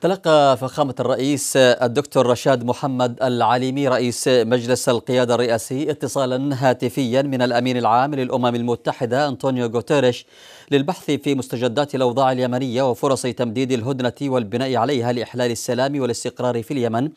تلقى فخامة الرئيس الدكتور رشاد محمد العليمي رئيس مجلس القيادة الرئاسي اتصالا هاتفيا من الأمين العام للأمم المتحدة أنطونيو غوتيريش للبحث في مستجدات الأوضاع اليمنية وفرص تمديد الهدنة والبناء عليها لإحلال السلام والاستقرار في اليمن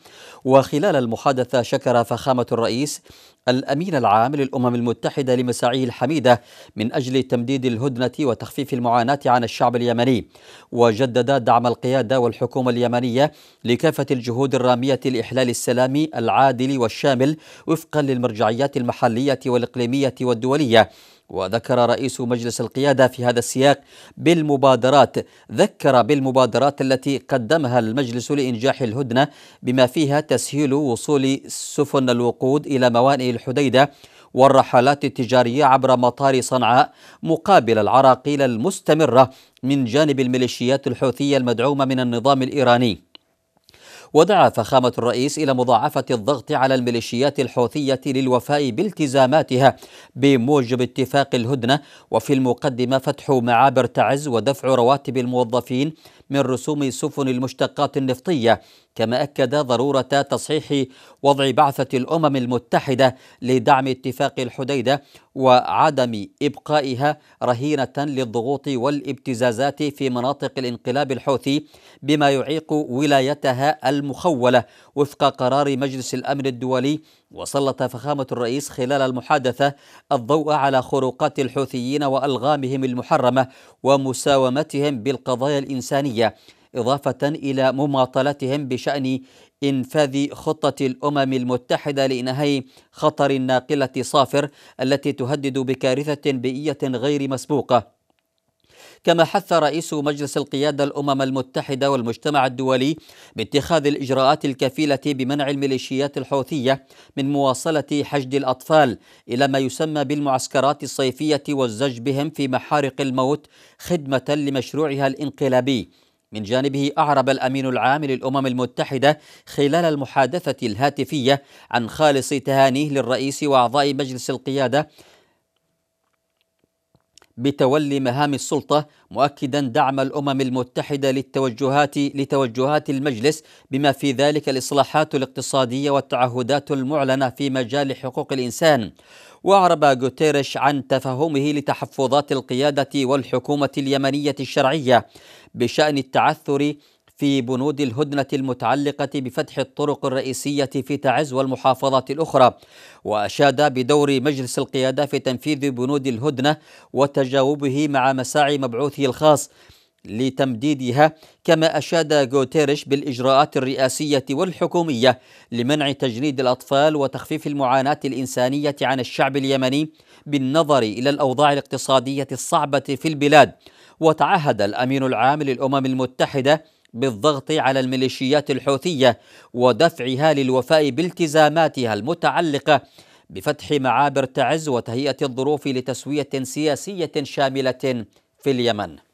وخلال المحادثة شكر فخامة الرئيس الأمين العام للأمم المتحدة لمساعيه الحميدة من أجل تمديد الهدنة وتخفيف المعاناة عن الشعب اليمني وجدد دعم القيادة والحكومة واليمنية لكافة الجهود الرامية لإحلال السلام العادل والشامل وفقا للمرجعيات المحلية والإقليمية والدولية وذكر رئيس مجلس القيادة في هذا السياق بالمبادرات ذكر بالمبادرات التي قدمها المجلس لإنجاح الهدنة بما فيها تسهيل وصول سفن الوقود إلى موانئ الحديدة والرحلات التجارية عبر مطار صنعاء مقابل العراقيل المستمرة من جانب الميليشيات الحوثية المدعومة من النظام الإيراني ودعا فخامة الرئيس إلى مضاعفة الضغط على الميليشيات الحوثية للوفاء بالتزاماتها بموجب اتفاق الهدنة وفي المقدمة فتح معابر تعز ودفع رواتب الموظفين من رسوم سفن المشتقات النفطية كما أكد ضرورة تصحيح وضع بعثة الأمم المتحدة لدعم اتفاق الحديدة وعدم إبقائها رهينة للضغوط والابتزازات في مناطق الانقلاب الحوثي بما يعيق ولايتها المخولة وفق قرار مجلس الأمن الدولي وسلط فخامة الرئيس خلال المحادثة الضوء على خروقات الحوثيين وألغامهم المحرمة ومساومتهم بالقضايا الإنسانية الدولية إضافة إلى مماطلتهم بشأن إنفاذ خطة الأمم المتحدة لإنهاء خطر الناقلة صافر التي تهدد بكارثة بيئية غير مسبوقة كما حث رئيس مجلس القيادة الأمم المتحدة والمجتمع الدولي باتخاذ الإجراءات الكفيلة بمنع الميليشيات الحوثية من مواصلة حشد الأطفال إلى ما يسمى بالمعسكرات الصيفية والزج بهم في محارق الموت خدمة لمشروعها الانقلابي من جانبه أعرب الأمين العام للأمم المتحدة خلال المحادثة الهاتفية عن خالص تهانيه للرئيس وأعضاء مجلس القيادة بتولي مهام السلطة مؤكدا دعم الأمم المتحدة للتوجهات لتوجهات المجلس بما في ذلك الإصلاحات الاقتصادية والتعهدات المعلنة في مجال حقوق الإنسان وأعرب غوتيريش عن تفهمه لتحفظات القيادة والحكومة اليمنية الشرعية بشأن التعثر في بنود الهدنة المتعلقة بفتح الطرق الرئيسية في تعز والمحافظات الأخرى وأشاد بدور مجلس القيادة في تنفيذ بنود الهدنة وتجاوبه مع مساعي مبعوثه الخاص لتمديدها كما أشاد غوتيريش بالإجراءات الرئاسية والحكومية لمنع تجنيد الأطفال وتخفيف المعاناة الإنسانية عن الشعب اليمني بالنظر إلى الأوضاع الاقتصادية الصعبة في البلاد وتعهد الأمين العام للأمم المتحدة بالضغط على الميليشيات الحوثية ودفعها للوفاء بالتزاماتها المتعلقة بفتح معابر تعز وتهيئة الظروف لتسوية سياسية شاملة في اليمن